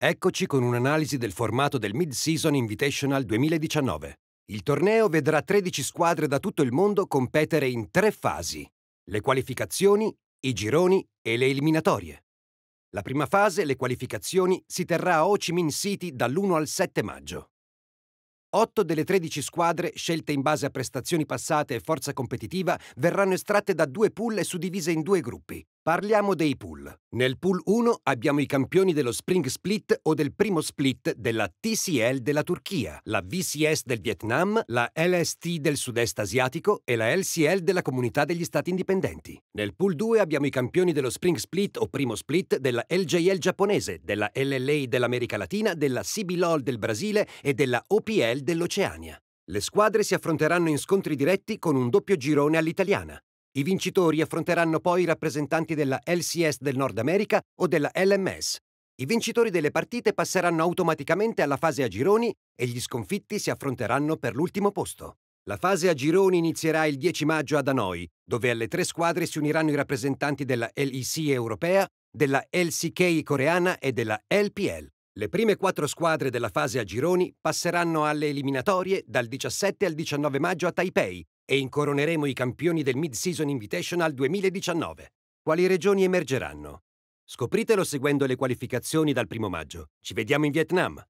Eccoci con un'analisi del formato del Mid-Season Invitational 2019. Il torneo vedrà 13 squadre da tutto il mondo competere in tre fasi, le qualificazioni, i gironi e le eliminatorie. La prima fase, le qualificazioni, si terrà a Ho Chi Minh City dall'1 al 7 maggio. 8 delle 13 squadre, scelte in base a prestazioni passate e forza competitiva, verranno estratte da due pool e suddivise in due gruppi, Parliamo dei pool. Nel pool 1 abbiamo i campioni dello Spring Split o del primo split della TCL della Turchia, la VCS del Vietnam, la LST del sud-est asiatico e la LCL della Comunità degli Stati Indipendenti. Nel pool 2 abbiamo i campioni dello Spring Split o primo split della LJL giapponese, della LLA dell'America Latina, della CBLOL del Brasile e della OPL dell'Oceania. Le squadre si affronteranno in scontri diretti con un doppio girone all'italiana. I vincitori affronteranno poi i rappresentanti della LCS del Nord America o della LMS. I vincitori delle partite passeranno automaticamente alla fase a gironi e gli sconfitti si affronteranno per l'ultimo posto. La fase a gironi inizierà il 10 maggio ad Hanoi, dove alle tre squadre si uniranno i rappresentanti della LEC europea, della LCK coreana e della LPL. Le prime quattro squadre della fase a gironi passeranno alle eliminatorie dal 17 al 19 maggio a Taipei, e incoroneremo i campioni del Mid-Season Invitational 2019. Quali regioni emergeranno? Scopritelo seguendo le qualificazioni dal primo maggio. Ci vediamo in Vietnam!